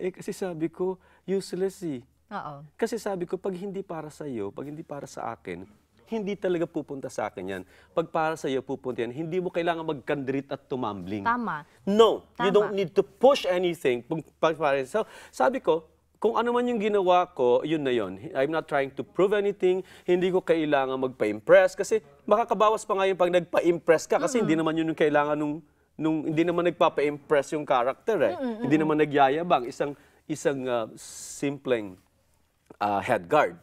eh kasi sabi ko, useless eh. Oo. Kasi sabi ko, pag hindi para sa iyo, pag hindi para sa akin, hindi talaga pupunta sa akin yan. Pag para sa iyo pupunta yan, hindi mo kailangan magkandrit at tumambling. Tama. No, Tama. you don't need to push anything. Pag para sa so, sabi ko, kung ano man yung ginawa ko, yun na yun. I'm not trying to prove anything. Hindi ko kailangan magpa-impress kasi makakabawas pa nga yung pag nagpa-impress ka kasi mm-hmm. hindi naman yun yung kailangan nung nung hindi naman nagpapa-impress yung character eh. Mm -mm, hindi naman nagyayabang isang isang uh, simpleng uh, head guard.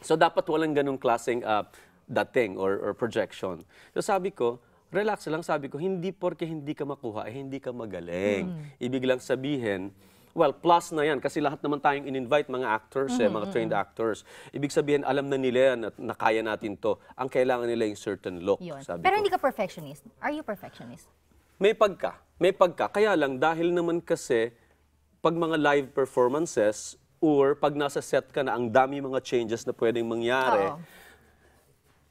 So dapat walang ganung klaseng uh, dating or, or projection. So sabi ko, relax lang sabi ko, hindi porke hindi ka makuha, eh, hindi ka magaling. Mm. Ibig lang sabihin, well, plus na yan kasi lahat naman tayong in-invite mga actors, mm-hmm. eh, mga trained actors. Ibig sabihin, alam na nila yan at nakaya natin to. Ang kailangan nila yung certain look. Sabi Pero ko. hindi ka perfectionist. Are you perfectionist? May pagka. May pagka. Kaya lang dahil naman kasi pag mga live performances or pag nasa set ka na ang dami mga changes na pwedeng mangyari. Oo.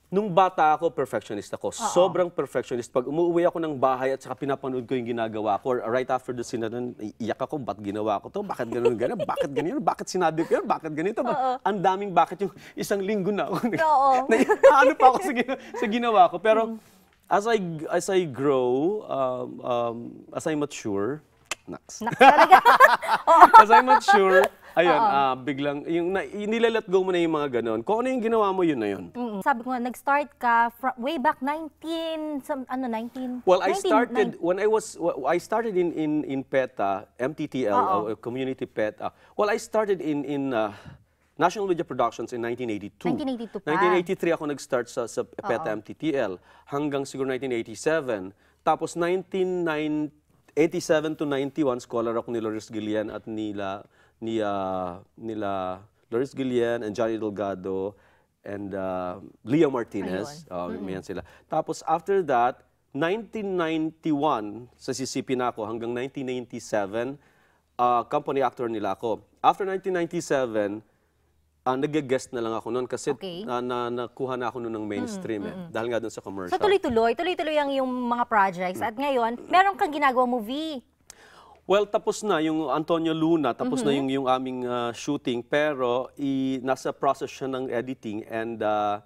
Nung bata ako, perfectionist ako. Oo. Sobrang perfectionist. Pag umuwi ako ng bahay at saka pinapanood ko yung ginagawa ko, or right after the scene nun, iiyak ako, ba't ginawa ko to? Bakit ganun ganun? bakit ganun? Bakit sinabi ko yun? Bakit ganito? Ba Ang daming bakit yung isang linggo na ako. Oo. ano pa ako sa, gina- sa ginawa ko. Pero mm. as I as I grow, um, um, as I mature, naks. as I mature, ayun, uh, biglang, yung, na, yung nilalet go mo na yung mga ganon. Kung ano yung ginawa mo, yun na yun. Mm -mm. Sabi ko nga, nag-start ka way back 19, some, ano, 19? Well, 19, I started, 19. when I was, well, I started in, in, in PETA, MTTL, uh -oh. uh, Community PETA. Well, I started in, in, uh, National Media Productions in 1982. 1982 pa. 1983 ako nag-start sa, sa PETA Oo. MTTL hanggang siguro 1987. Tapos 1987 to 91 scholar ako ni Loris Gillian at nila ni uh, nila Loris Gillian and Johnny Delgado and uh, Leo Martinez. Ayun. mm -hmm. sila. Tapos after that, 1991 sa CCP na ako hanggang 1997 uh, company actor nila ako. After 1997, uh, nag-guest na lang ako noon kasi okay. uh, na, nakuha na ako noon ng mainstream mm, eh, mm. dahil nga doon sa commercial. So tuloy-tuloy, tuloy-tuloy ang yung mga projects at ngayon, meron kang ginagawa movie. Well, tapos na yung Antonio Luna, tapos mm-hmm. na yung yung aming uh, shooting pero i nasa process siya ng editing and uh,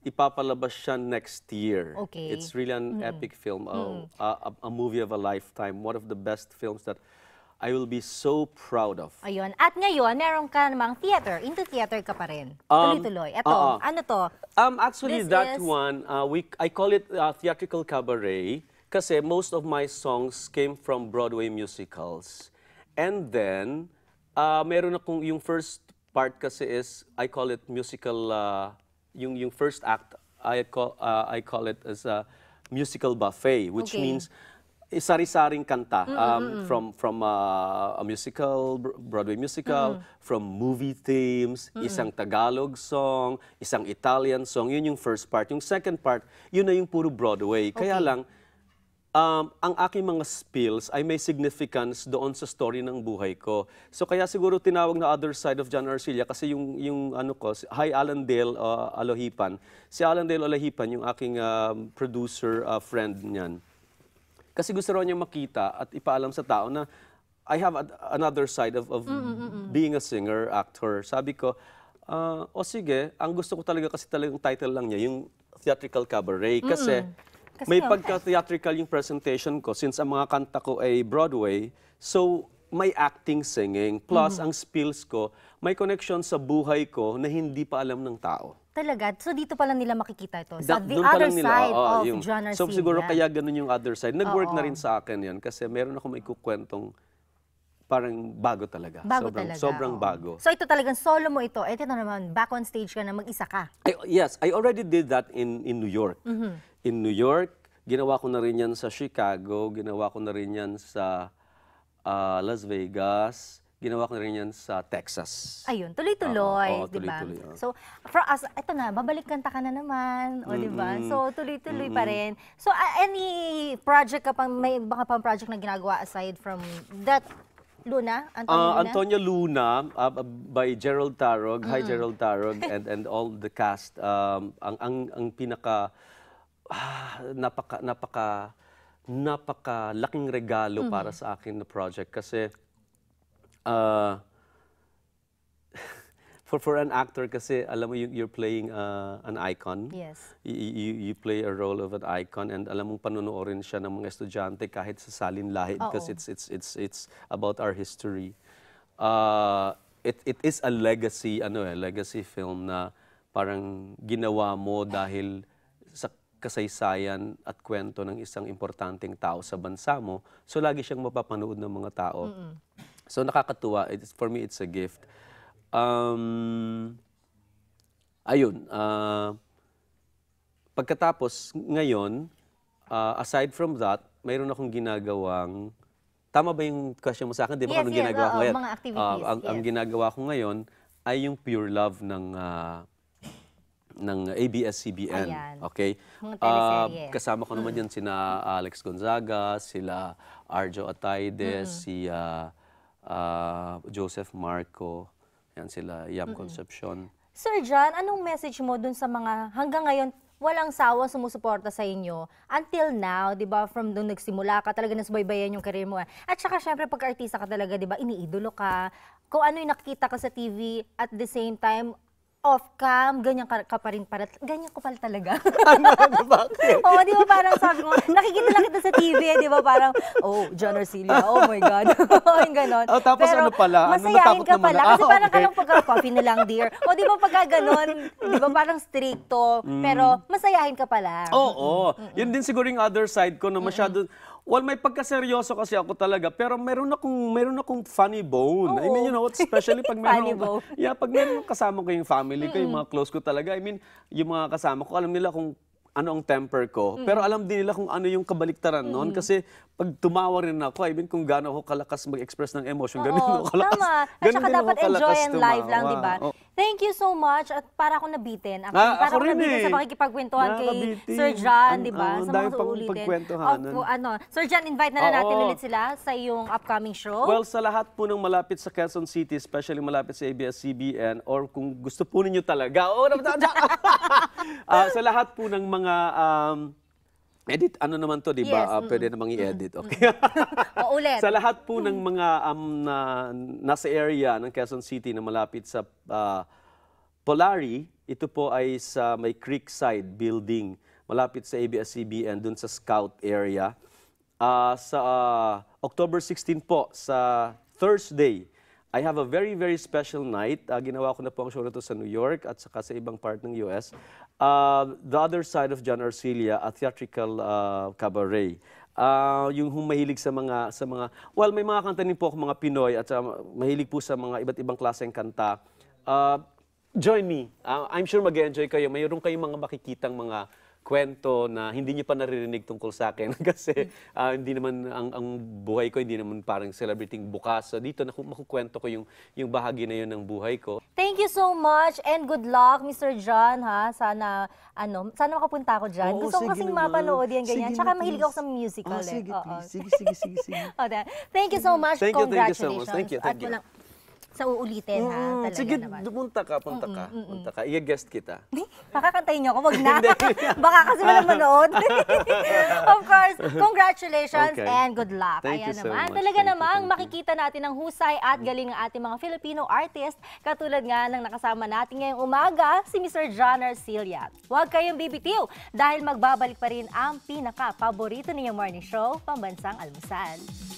ipapalabas siya next year. Okay. It's really an mm-hmm. epic film, mm-hmm. a, a movie of a lifetime, one of the best films that I will be so proud of. Ayun. At ngayon, meron ka namang theater. Into theater ka pa rin. Um, Tuloy-tuloy. Um, Ito, uh, uh, ano to? Um, actually, This that is... one, uh, we, I call it uh, theatrical cabaret kasi most of my songs came from Broadway musicals. And then, uh, meron akong yung first part kasi is, I call it musical, uh, yung, yung first act, I call, uh, I call it as a musical buffet, which okay. means sari-saring kanta mm, um, mm -hmm. from from uh, a musical, Broadway musical, mm -hmm. from movie themes, mm -hmm. isang Tagalog song, isang Italian song. Yun yung first part. Yung second part, yun na yung puro Broadway. Okay. Kaya lang, um, ang aking mga spills ay may significance doon sa story ng buhay ko. So kaya siguro tinawag na Other Side of John Arcilla kasi yung, yung ano ko, si, hi Alan Dale uh, Alohipan. Si Alan Dale Alohipan, yung aking uh, producer uh, friend niyan kasi gusto raw niyang makita at ipaalam sa tao na I have another side of, of mm mm, mm -mm being a singer, actor. Sabi ko, uh, o sige, ang gusto ko talaga kasi talagang title lang niya, yung theatrical cabaret. Kasi mm -mm. Kasi may pagka-theatrical yung presentation ko since ang mga kanta ko ay Broadway. So, may acting, singing, plus mm-hmm. ang skills ko, may connection sa buhay ko na hindi pa alam ng tao. Talaga? So dito pa lang nila makikita ito? Sa the Doon other nila, side oh, of yung, genre So siguro yan. kaya ganun yung other side. Nag-work oh, na rin sa akin yan kasi meron ako may kukwentong parang bago talaga. Bago sobrang, talaga. Sobrang oh. bago. So ito talagang solo mo ito. Ito na naman, back on stage ka na mag-isa ka. I, yes, I already did that in, in New York. Mm -hmm. In New York, ginawa ko na rin yan sa Chicago, ginawa ko na rin yan sa uh, Las Vegas, ginawa ko rin yan sa Texas. Ayun, tuloy-tuloy, di ba? So, for us, ito na, babalik kanta ka na naman, o mm -hmm. di ba? So, tuloy-tuloy mm -hmm. pa rin. So, uh, any project ka pang, may baka pang project na ginagawa aside from that Luna? Antonio uh, Luna? Antonio Luna uh, by Gerald Tarog. Mm. Hi, Gerald Tarog and, and all the cast. Um, ang, ang, ang pinaka... Ah, napaka, napaka, napaka laking regalo mm-hmm. para sa akin na project kasi uh, for for an actor kasi alam mo you're playing uh, an icon. Yes. You, you you play a role of an icon and alam mong panonoodin siya ng mga estudyante kahit sa salin lahi because it's it's it's it's about our history. Uh, it it is a legacy ano eh legacy film na parang ginawa mo dahil sa kasaysayan at kwento ng isang importanteng tao sa bansa mo. So lagi siyang mapapanood ng mga tao. Mm -mm. So nakakatuwa. It's, for me, it's a gift. Um, ayun. Uh, pagkatapos, ngayon, uh, aside from that, mayroon akong ginagawang Tama ba yung question mo sa akin? Di ba yes, anong yes, ginagawa ko ngayon? Mga ah, activities. Uh, ang, yes. ang ginagawa ko ngayon ay yung pure love ng uh, ng ABS-CBN. Okay? uh, kasama ko naman mm. yan sina Alex Gonzaga, sila Arjo Ataides, mm. si uh, uh, Joseph Marco, yan sila, Yam mm -mm. Concepcion. Sir John, anong message mo dun sa mga hanggang ngayon walang sawang sumusuporta sa inyo until now, 'di ba? From nung nagsimula ka talaga nasubaybayan yung career mo. Eh. At saka syempre pag artista ka talaga, 'di ba? Iniidolo ka. Kung ano yung nakikita ka sa TV at the same time off-cam, ganyan ka, ka pa rin para, ganyan ko pala talaga. Ano, ano, bakit? Oo, di ba parang sabi mo, nakikita lang kita sa TV, eh, di ba parang, oh, John Arcelia, oh my God. yung ganon. Oh, tapos Pero, ano pala? Masayahin ano, ka pala. Naman. Kasi parang okay. parang pagka-coffee na lang, dear. O di ba pagka ganon, di ba parang stricto, mm. pero masayahin ka pala. Oo, oh, oh. Mm -mm. yun din siguro yung other side ko na masyado, mm -mm Well, may pagkaseryoso kasi ako talaga, pero meron akong meron akong funny bone. Oo. I mean, you know, oh. especially pag meron ako, yeah, pag meron kasama ko yung family ko, yung mga close ko talaga. I mean, yung mga kasama ko, alam nila kung ano ang temper ko. Mm. Pero alam din nila kung ano yung kabaliktaran mm. noon kasi pag tumawa rin ako, I mean kung gaano ako kalakas mag-express ng emotion, ganun ako kalakas. Tama. At saka dapat enjoy and life lang, di ba? Oh. Thank you so much at para ako nabitin. Ako, ah, para ako, ako rin nabitin eh. sa pakikipagkwentuhan kay Sir John, di ba? Sa mga uulitin. Opo, ano? ano. Sir John, invite na lang natin ulit sila sa iyong upcoming show. Well, sa lahat po ng malapit sa Quezon City, especially malapit sa ABS-CBN, or kung gusto po ninyo talaga, oh, uh, sa lahat po ng mga um, Edit, ano naman to, di ba? Yes, uh, mm, pwede namang i-edit, mm, okay? o ulit. Sa lahat po ng mm. mga um, na, nasa area ng Quezon City na malapit sa uh, Polari, ito po ay sa may Creekside building, malapit sa ABS-CBN, dun sa Scout area. Uh, sa uh, October 16 po, sa Thursday, I have a very, very special night. Uh, ginawa ko na po ang show na to sa New York at saka sa ibang part ng US uh, the other side of John Arcilia, a theatrical uh, cabaret. Uh, yung humahilig sa mga sa mga well may mga kanta po ako mga Pinoy at uh, mahilig po sa mga iba't ibang klaseng kanta. Uh, join me. Uh, I'm sure mag-enjoy kayo. Mayroon kayong mga makikitang mga kwento na hindi niyo pa naririnig tungkol sa akin kasi uh, hindi naman ang, ang buhay ko hindi naman parang celebrating bukas. So dito naku- makukwento ko yung yung bahagi na yun ng buhay ko. Thank you so much and good luck, Mr. John, ha? Sana, ano, sana makapunta ako dyan. Oo, Gusto ko sige kasing mapanood yan, ganyan. Sige Tsaka na, mahilig ako sa musical, Ah, eh. sige, please. Sige, sige, sige, sige. O, Thank you so much. Thank you, thank you so much. Thank you, thank you. walang- sa uulitin, ha? Mm, Talaga sige, naman. dumunta ka, punta ka, mm -mm, mm punta ka. I-guest kita. Pakakantayin niyo ako, wag na. Baka kasi wala manood. of course, congratulations okay. and good luck. Thank Ayan you so naman. Much. Talaga thank namang you, makikita natin ang husay at galing ng ating mga Filipino artist, katulad nga ng nakasama natin ngayong umaga, si Mr. John Arcilia. Huwag kayong bibitiw dahil magbabalik pa rin ang pinaka-paborito ninyong morning show, Pambansang Almusal.